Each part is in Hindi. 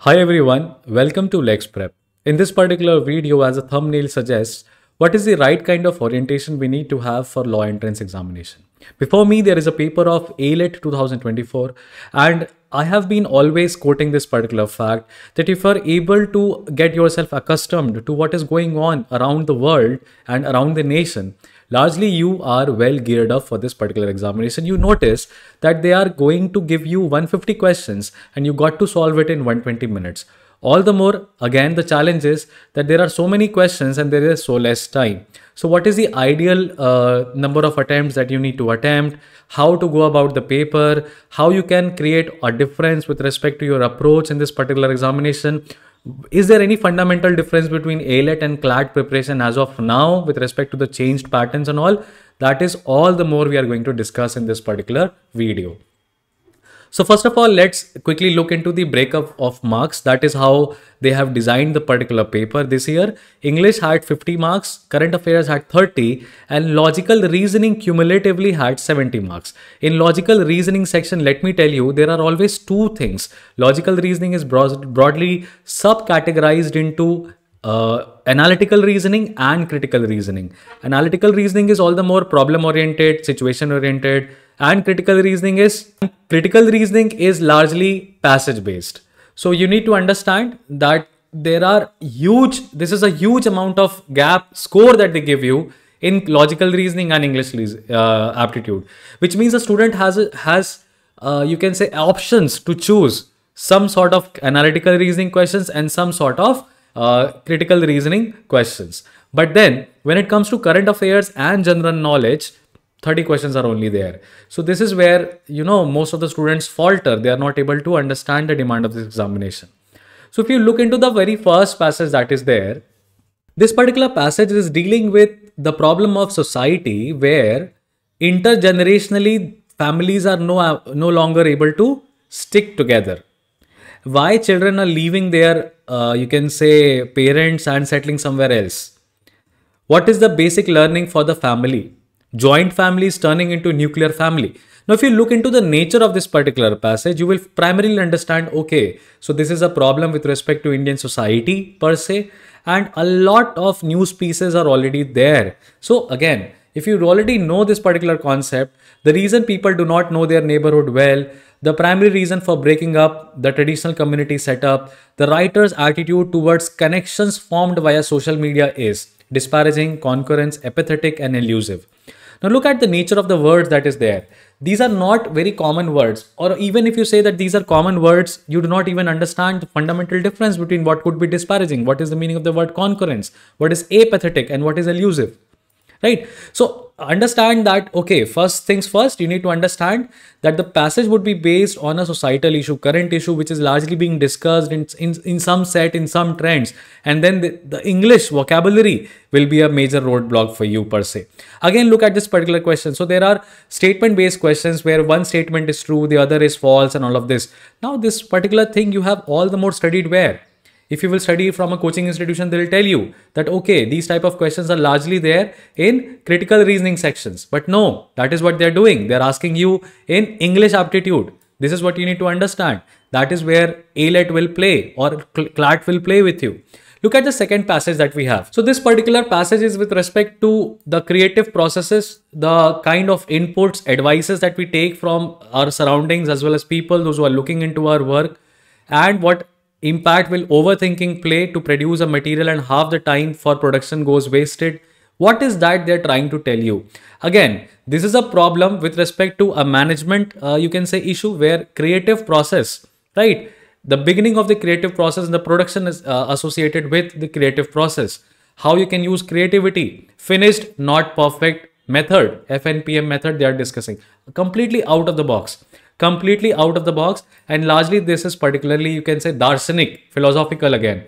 Hi everyone, welcome to Lex Prep. In this particular video, as a thumbnail suggests, what is the right kind of orientation we need to have for law entrance examination? Before me, there is a paper of ALET 2024 and I have been always quoting this particular fact that if you are able to get yourself accustomed to what is going on around the world and around the nation, largely you are well geared up for this particular examination you notice that they are going to give you 150 questions and you got to solve it in 120 minutes all the more again the challenge is that there are so many questions and there is so less time so what is the ideal uh, number of attempts that you need to attempt how to go about the paper how you can create a difference with respect to your approach in this particular examination is there any fundamental difference between ALET and CLAT preparation as of now with respect to the changed patterns and all? That is all the more we are going to discuss in this particular video. So first of all, let's quickly look into the breakup of marks. That is how they have designed the particular paper this year. English had 50 marks, current affairs had 30 and logical reasoning cumulatively had 70 marks. In logical reasoning section, let me tell you, there are always two things. Logical reasoning is broad broadly subcategorized into uh, analytical reasoning and critical reasoning. Analytical reasoning is all the more problem oriented, situation oriented, and critical reasoning is critical reasoning is largely passage based. So you need to understand that there are huge, this is a huge amount of gap score that they give you in logical reasoning and English uh, aptitude, which means the student has, has uh, you can say options to choose some sort of analytical reasoning questions and some sort of uh, critical reasoning questions. But then when it comes to current affairs and general knowledge, 30 questions are only there so this is where you know most of the students falter they are not able to understand the demand of this examination so if you look into the very first passage that is there this particular passage is dealing with the problem of society where intergenerationally families are no no longer able to stick together why children are leaving their uh, you can say parents and settling somewhere else what is the basic learning for the family joint family is turning into nuclear family. Now, if you look into the nature of this particular passage, you will primarily understand okay, so this is a problem with respect to Indian society per se, and a lot of news pieces are already there. So, again, if you already know this particular concept, the reason people do not know their neighborhood well, the primary reason for breaking up the traditional community setup, the writer's attitude towards connections formed via social media is disparaging, concurrence, apathetic, and elusive. Now look at the nature of the words that is there. These are not very common words or even if you say that these are common words, you do not even understand the fundamental difference between what could be disparaging, what is the meaning of the word concurrence, what is apathetic and what is elusive right? So understand that, okay, first things first, you need to understand that the passage would be based on a societal issue, current issue, which is largely being discussed in, in, in some set, in some trends. And then the, the English vocabulary will be a major roadblock for you per se. Again, look at this particular question. So there are statement based questions where one statement is true, the other is false and all of this. Now this particular thing you have all the more studied where? if you will study from a coaching institution they will tell you that okay these type of questions are largely there in critical reasoning sections but no that is what they are doing they are asking you in english aptitude this is what you need to understand that is where alet will play or clat will play with you look at the second passage that we have so this particular passage is with respect to the creative processes the kind of inputs advices that we take from our surroundings as well as people those who are looking into our work and what Impact will overthinking play to produce a material and half the time for production goes wasted. What is that they're trying to tell you? Again, this is a problem with respect to a management, uh, you can say issue where creative process, right? The beginning of the creative process and the production is uh, associated with the creative process. How you can use creativity, finished, not perfect method, FNPM method they are discussing, completely out of the box completely out of the box and largely this is particularly you can say darsanic philosophical again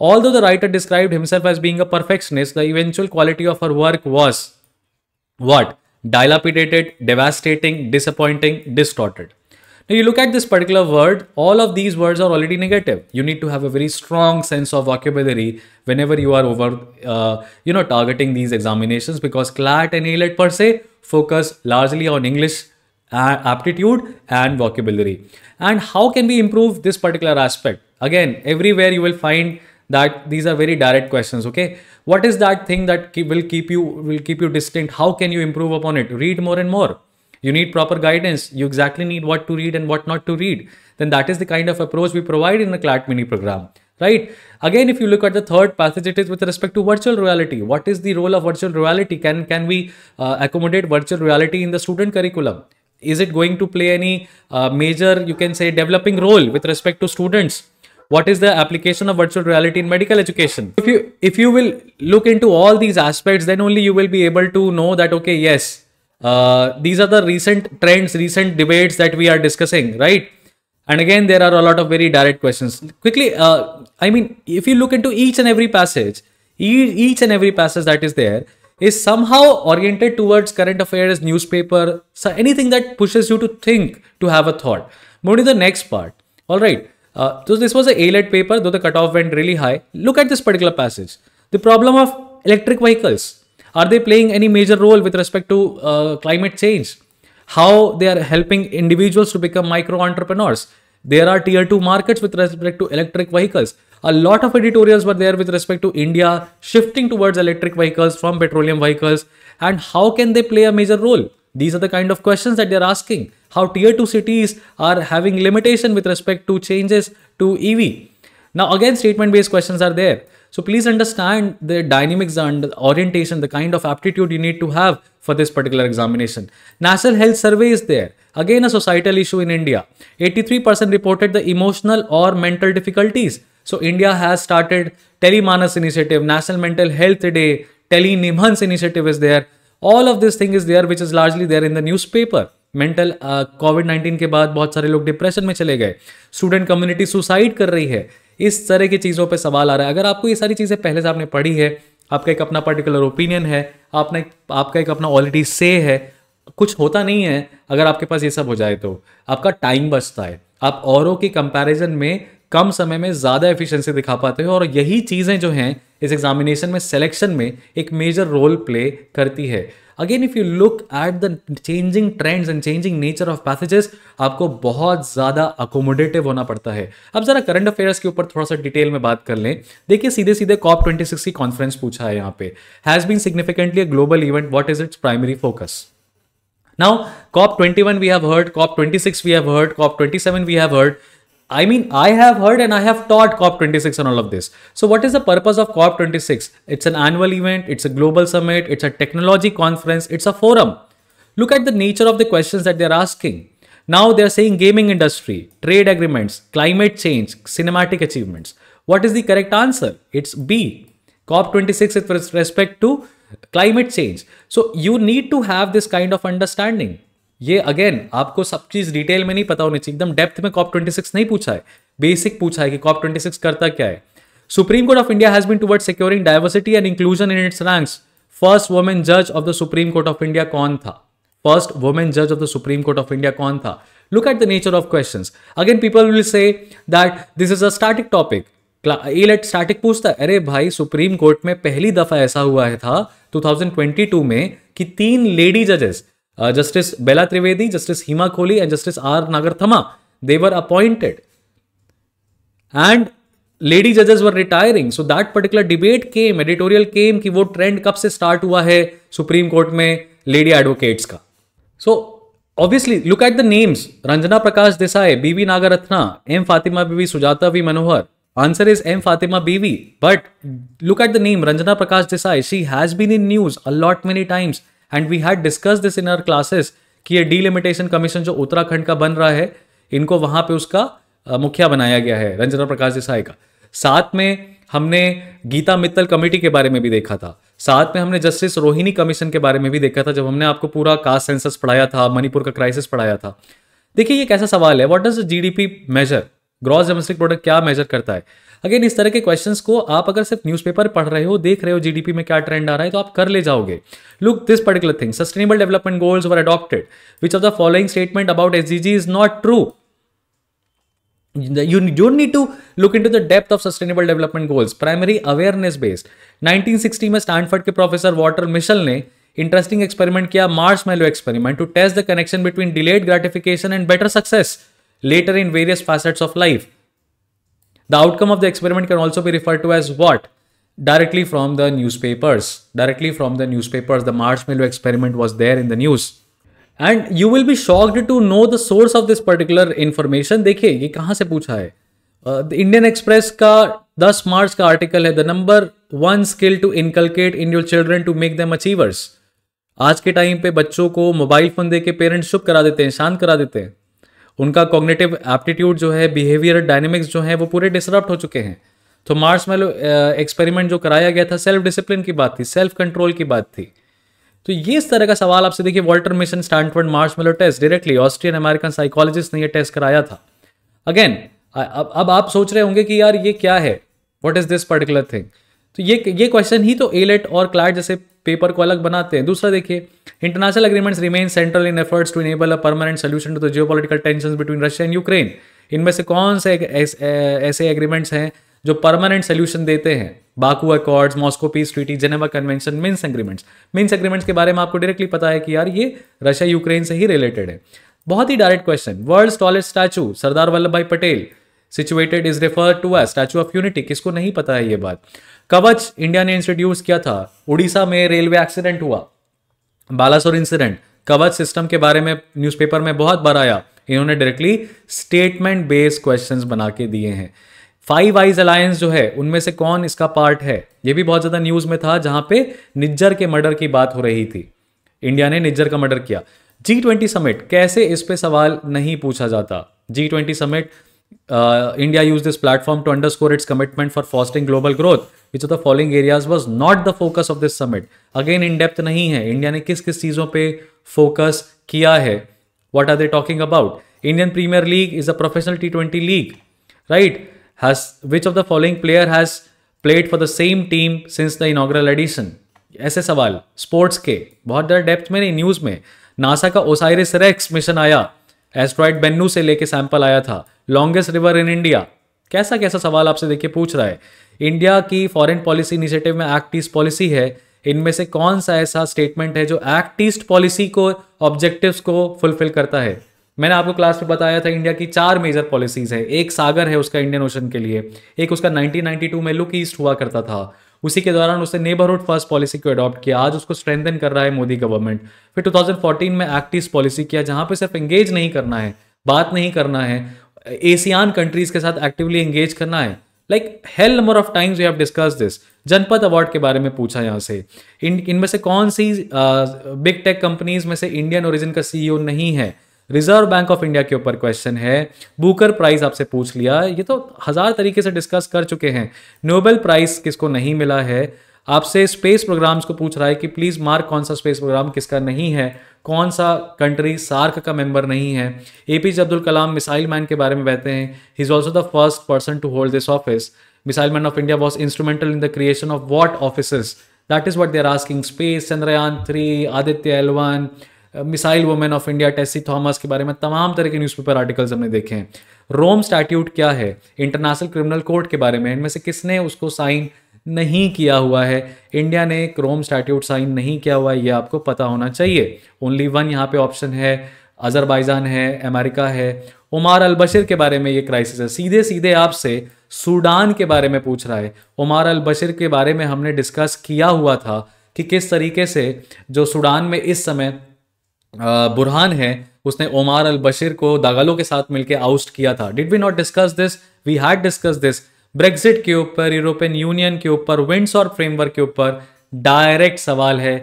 although the writer described himself as being a perfectionist the eventual quality of her work was what dilapidated devastating disappointing distorted now you look at this particular word all of these words are already negative you need to have a very strong sense of vocabulary whenever you are over uh, you know targeting these examinations because clat and elet per se focus largely on english aptitude and vocabulary. And how can we improve this particular aspect? Again, everywhere you will find that these are very direct questions okay what is that thing that keep, will keep you will keep you distinct how can you improve upon it read more and more you need proper guidance you exactly need what to read and what not to read then that is the kind of approach we provide in the clat mini program right again if you look at the third passage it is with respect to virtual reality what is the role of virtual reality can can we uh, accommodate virtual reality in the student curriculum is it going to play any uh, major you can say developing role with respect to students what is the application of virtual reality in medical education if you if you will look into all these aspects then only you will be able to know that okay yes uh, these are the recent trends recent debates that we are discussing right and again there are a lot of very direct questions quickly uh, i mean if you look into each and every passage each and every passage that is there is somehow oriented towards current affairs, newspaper, so anything that pushes you to think, to have a thought. Move to the next part. All right. Uh, so this was a A-led paper, though the cutoff went really high. Look at this particular passage. The problem of electric vehicles. Are they playing any major role with respect to uh, climate change? How they are helping individuals to become micro entrepreneurs? There are tier 2 markets with respect to electric vehicles a lot of editorials were there with respect to India shifting towards electric vehicles from petroleum vehicles and how can they play a major role? These are the kind of questions that they're asking. How tier 2 cities are having limitation with respect to changes to EV. Now, again, statement based questions are there. So please understand the dynamics and the orientation, the kind of aptitude you need to have for this particular examination. National Health Survey is there. Again, a societal issue in India. 83% reported the emotional or mental difficulties. Has started tele Manas Telemanas national mental health day tele NIMHANS Nimhans is there all of this thing is there which is largely there in the newspaper mental COVID nineteen के बाद बहुत सारे लोग डिप्रेशन में चले गए स्टूडेंट कम्युनिटी सुसाइड कर रही है इस तरह की चीज़ों पर सवाल आ रहा है अगर आपको ये सारी चीज़ें पहले से आपने पढ़ी है आपका एक अपना पर्टिकुलर ओपिनियन है आपने आपका एक अपना ऑलरेडी से है कुछ होता नहीं है अगर आपके पास ये सब हो जाए तो आपका टाइम बचता है आप औरों के कंपैरिजन में कम समय में ज़्यादा एफिशिएंसी दिखा पाते हो और यही चीज़ें जो हैं इस एग्जामिनेशन में सिलेक्शन में एक मेजर रोल प्ले करती है again if you look at the changing trends and changing nature of passages आपको बहुत ज़्यादा अकोमोडेटिव होना पड़ता है अब ज़रा करंट अफेयर्स के ऊपर थोड़ा सा डिटेल में बात कर लें देखिए सीधे सीधे कॉप ट्वेंटी सिक्स की कॉन्फ्रेंस पूछा है यहाँ पे has been significantly a global event what is its primary focus Now, COP we have heard, COP26 we have heard, COP27 we have heard. I mean, I have heard and I have taught COP26 and all of this. So, what is the purpose of COP26? It's an annual event, it's a global summit, it's a technology conference, it's a forum. Look at the nature of the questions that they're asking. Now they're saying gaming industry, trade agreements, climate change, cinematic achievements. What is the correct answer? It's B. COP26 is with respect to climate change. So you need to have this kind of understanding. ये अगेन आपको सब चीज डिटेल में नहीं पता होनी चाहिए एकदम डेप्थ में कॉप ट्वेंटी सिक्स नहीं पूछा है बेसिक पूछा है कि कॉप ट्वेंटी सिक्स करता क्या है supreme court of India has been toward securing diversity and inclusion in its ranks first women जज of the supreme court of India कौन था फर्स्ट वुमेन जज of the supreme court of India कौन था look at the nature of question again people will say that this is a static topic elite static पूछता है अरे भाई सुप्रीम कोर्ट में पहली दफा ऐसा हुआ है था 2022 में कि तीन लेडी जजेस justice Bela Trivedi justice Hima Kohli, and justice R Nagarathna They appointed and lady जजेस were retiring so that particular debate came editorial came कि वो ट्रेंड कब से स्टार्ट हुआ है सुप्रीम कोर्ट में लेडी एडवोकेट्स का so obviously look at the names Ranjana Prakash Desai B V Nagarathna M Fathima Beevi Sujata V Manohar answer is M Fathima Beevi but look at the name Ranjana Prakash Desai she has been in news a lot many times and we had discuss this in our classes कि ये डीलिमिटेशन कमीशन जो उत्तराखंड का बन रहा है इनको वहां पे उसका मुखिया बनाया गया है रंजना प्रकाश देसाई का साथ में हमने गीता मित्तल कमेटी के बारे में भी देखा था साथ में हमने जस्टिस रोहिणी कमीशन के बारे में भी देखा था जब हमने आपको पूरा कास्ट सेंसस पढ़ाया था मणिपुर का क्राइसिस पढ़ाया था देखिए ये कैसा सवाल है what does GDP measure gross domestic product क्या मेजर करता है अगेन इस तरह के क्वेश्चंस को आप अगर सिर्फ न्यूज़पेपर पढ़ रहे हो देख रहे हो जीडीपी में क्या ट्रेंड आ रहा है तो आप कर ले जाओगे look this particular thing sustainable development goals were adopted which of the following statement about S is not true you don't need to look into the depth of sustainable development goals primary awareness based 1960 में स्टैनफोर्ड के प्रोफेसर वाटर मिशल ने इंटरेस्टिंग एक्सपेरिमेंट किया marshmallow experiment to test the connection between delayed gratification and better success later in various facets of life The outcome of the experiment can also be referred to as what? Directly from the newspapers. Directly from the newspapers, the marshmallow experiment was there in the news. And you will be shocked to know the source of this particular information देखिए ये कहाँ से पूछा है द इंडियन एक्सप्रेस का दस मार्च का आर्टिकल है the number one skill to inculcate in your children to make them achievers आज के टाइम पे बच्चों को मोबाइल फोन दे के पेरेंट्स चुप करा देते हैं शांत करा देते हैं उनका कॉग्नेटिव एप्टीट्यूड जो है बिहेवियर डायनेमिक्स जो है वो पूरे डिसरप्ट हो चुके हैं तो मार्स मेलो एक्सपेरिमेंट जो कराया गया था सेल्फ डिसिप्लिन की बात थी सेल्फ कंट्रोल की बात थी तो ये इस तरह का सवाल आपसे देखिए Walter Mischel Stanford marshmallow test directly Austrian American psychologist ने यह टेस्ट कराया था अगेन अब अब आप सोच रहे होंगे कि यार ये क्या है what is this particular thing तो ये ये क्वेश्चन ही तो एलेट e और क्लार्ट जैसे पेपर को अलग बनाते हैं दूसरा देखिए international agreements remain central in efforts to enable a permanent solution to the geopolitical tension between Russia and Ukraine इनमें से कौन से ऐसे एग्रीमेंट्स हैं जो परमानेंट सोल्यूशन देते हैं Baku accords Moscow peace treaty Geneva convention means agreements means agreements के बारे में आपको डायरेक्टली पता है कि यार ये रशिया यूक्रेन से ही रिलेटेड है बहुत ही direct question world tallest statue Sardar Vallabh Bhai Patel situated is refer to a statue of unity किसको नहीं पता है ये बात कवच इंडिया ने इंट्रोड्यूस किया था उड़ीसा में रेलवे एक्सीडेंट हुआ बालासोर इंसिडेंट कवच सिस्टम के बारे में न्यूज़पेपर में बहुत बार आया इन्होंने डायरेक्टली स्टेटमेंट बेस्ड क्वेश्चंस बना के दिए हैं फाइव आइज अलायंस जो है उनमें से कौन इसका पार्ट है ये भी बहुत ज़्यादा न्यूज़ में था जहां पे निज्जर के मर्डर की बात हो रही थी इंडिया ने निज्जर का मर्डर किया जी ट्वेंटी समिट कैसे इस पे सवाल नहीं पूछा जाता G twenty summit India use this platform to underscore its commitment for fostering global growth which of the following areas was not the focus of this summit again in depth नहीं है इंडिया ने किस किस चीज़ों पर फोकस किया है what are they talking about Indian premier league is a professional T twenty league right has which of the following player has played for the same team since the inaugural edition ऐसे सवाल स्पोर्ट्स के बहुत ज़्यादा डेप्थ में नहीं न्यूज़ में नासा का ओसाइरिस रेक्स मिशन आया एस्ट्रॉइड बेन्नू से लेके सैंपल आया था लॉन्गेस्ट रिवर इन इंडिया कैसा कैसा सवाल आपसे देखिए पूछ रहा है इंडिया की फॉरेन पॉलिसी इनिशिएटिव में एक्ट ईस्ट पॉलिसी है इनमें से कौन सा ऐसा स्टेटमेंट है जो एक्ट ईस्ट पॉलिसी को ऑब्जेक्टिव्स को फुलफिल करता है मैंने आपको क्लास में बताया था इंडिया की चार मेजर पॉलिसीज है एक सागर है उसका इंडियन ओशन के लिए एक उसका 1992 में लुक ईस्ट हुआ करता था उसी के दौरान उसने नेबरहुड फर्स्ट पॉलिसी को अडॉप्ट किया आज उसको स्ट्रेंथन कर रहा है मोदी गवर्नमेंट फिर 2014 में एक्ट ईस्ट पॉलिसी किया जहां पे सिर्फ एंगेज नहीं करना है बात नहीं करना है एशियान कंट्रीज e के साथ एक्टिवली एंगेज करना है like hell number of times we have discuss this जनपद अवार्ड के बारे में पूछा यहाँ से इन इनमें से कौन सी बिग टेक कंपनीज में से इंडियन ओरिजिन का सीईओ e नहीं है रिजर्व बैंक ऑफ इंडिया के ऊपर क्वेश्चन है बुकर प्राइज आपसे पूछ लिया ये तो हजार तरीके से डिस्कस कर चुके हैं नोबेल प्राइज किसको नहीं मिला है आपसे स्पेस प्रोग्राम्स को पूछ रहा है कि प्लीज़ मार्क कौन सा स्पेस प्रोग्राम किसका नहीं है कौन सा कंट्री सार्क का मेंबर नहीं है A P J Abdul Kalam missile man के बारे में बहते हैं he is also the first person to hold this office missile man of India was instrumental in the creation of what office that is what they are asking space Chandrayaan three Aditya L one missile woman of India Tessy Thomas के बारे में तमाम तरह के न्यूज़पेपर आर्टिकल्स हमने देखे हैं रोम स्टैट्यूट क्या है इंटरनेशनल क्रिमिनल कोर्ट के बारे में इनमें से किसने उसको साइन नहीं किया हुआ है इंडिया ने क्रोम स्टैट्यूट साइन नहीं किया हुआ है ये आपको पता होना चाहिए ओनली वन यहाँ पे ऑप्शन है अजरबैजान है अमेरिका है उमार अल बशीर के बारे में ये क्राइसिस है सीधे सीधे आपसे सूडान के बारे में पूछ रहा है उमार अल बशीर के बारे में हमने डिस्कस किया हुआ था कि किस तरीके से जो सूडान में इस समय बुरहान है उसने ओमार अल बशीर को दागालो के साथ मिलकर आउस्ट किया था did we not discuss this we had discuss this Brexit के ऊपर यूरोपियन यूनियन के ऊपर विंडस और फ्रेमवर्क के ऊपर डायरेक्ट सवाल है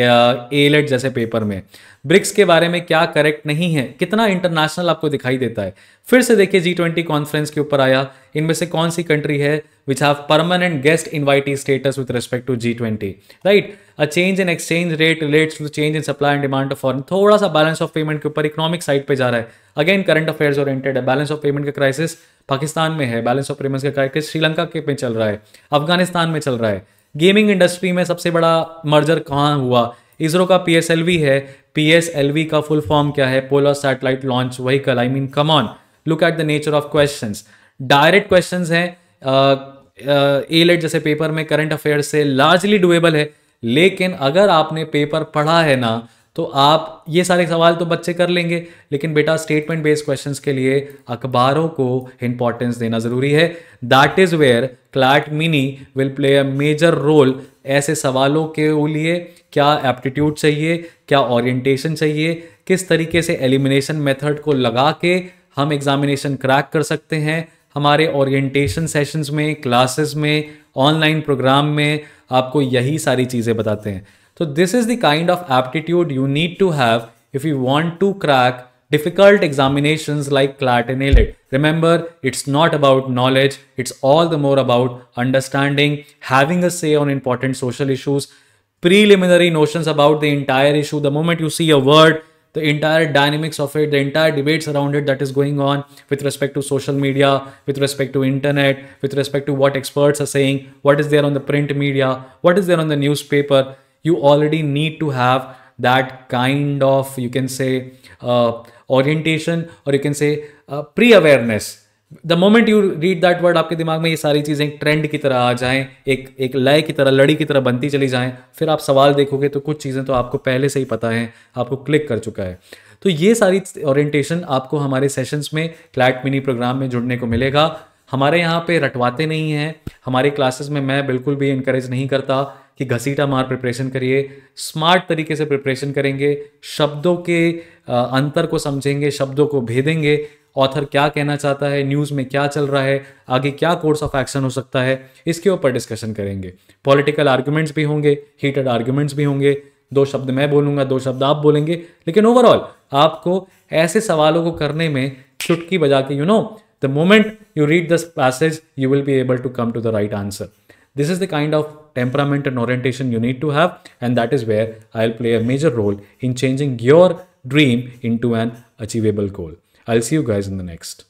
एलेट जैसे पेपर में ब्रिक्स के बारे में क्या करेक्ट नहीं है कितना इंटरनेशनल आपको दिखाई देता है फिर से देखिए जी ट्वेंटी कॉन्फ्रेंस के ऊपर आया इनमें से कौन सी कंट्री है which have permanent guest invitee status with respect to G twenty right a change in exchange rate relates to change in supply and demand of foreign थोड़ा सा बैलेंस ऑफ पेमेंट के ऊपर इकोनॉमिक साइड पर जा रहा है अगेन करंट अफेयर्स ओरिएंटेड है बैलेंस ऑफ पेमेंट का क्राइसिस पाकिस्तान में है बैलेंस ऑफ पेमेंट्स का कार्यक्रम श्रीलंका के में चल रहा है अफगानिस्तान में चल रहा है गेमिंग इंडस्ट्री में सबसे बड़ा मर्जर कहाँ हुआ इसरो का पी एस एल वी है पी एस एल वी का फुल फॉर्म क्या है polar satellite launch vehicle I mean come on look at the nature of question direct question है एलेट जैसे पेपर में करंट अफेयर से लार्जली डुएबल है लेकिन अगर आपने पेपर पढ़ा है ना तो आप ये सारे सवाल तो बच्चे कर लेंगे लेकिन बेटा स्टेटमेंट बेस्ड क्वेश्चन के लिए अखबारों को इंपॉर्टेंस देना ज़रूरी है that is where CLAT mini will play a major role ऐसे सवालों के लिए क्या एप्टीट्यूड चाहिए क्या ओरिएंटेशन चाहिए किस तरीके से एलिमिनेशन मेथड को लगा के हम एग्जामिनेशन क्रैक कर सकते हैं हमारे ओरिएंटेशन सेशंस में क्लासेस में ऑनलाइन प्रोग्राम में आपको यही सारी चीज़ें बताते हैं So this is the kind of aptitude you need to have if you want to crack difficult examinations like CLAT and ALET. Remember, it's not about knowledge. It's all the more about understanding, having a say on important social issues, preliminary notions about the entire issue. The moment you see a word, the entire dynamics of it, the entire debates around it that is going on with respect to social media, with respect to internet, with respect to what experts are saying, what is there on the print media, what is there on the newspaper. you already need to have that kind of you can say uh, orientation or you can say uh, pre-awareness the moment you read that word आपके दिमाग में ये सारी चीज़ें एक ट्रेंड की तरह आ जाएं एक एक लय की तरह लड़ी की तरह बनती चली जाएं फिर आप सवाल देखोगे तो कुछ चीज़ें तो आपको पहले से ही पता है आपको क्लिक कर चुका है तो ये सारी ओरिएंटेशन आपको हमारे सेशंस में क्लैट मिनी प्रोग्राम में जुड़ने को मिलेगा हमारे यहाँ पे रटवाते नहीं हैं हमारे क्लासेस में मैं बिल्कुल भी इंकरेज नहीं करता कि घसीटा मार प्रिपरेशन करिए स्मार्ट तरीके से प्रिपरेशन करेंगे शब्दों के अंतर को समझेंगे शब्दों को भेदेंगे ऑथर क्या कहना चाहता है न्यूज़ में क्या चल रहा है आगे क्या कोर्स ऑफ एक्शन हो सकता है इसके ऊपर डिस्कशन करेंगे पॉलिटिकल आर्ग्यूमेंट्स भी होंगे हीटेड आर्ग्यूमेंट्स भी होंगे दो शब्द मैं बोलूँगा दो शब्द आप बोलेंगे लेकिन ओवरऑल आपको ऐसे सवालों को करने में चुटकी बजा के you know the moment you read this passage you will be able to come to the right answer This is the kind of temperament and orientation you need to have and that is where I'll play a major role in changing your dream into an achievable goal. I'll see you guys in the next.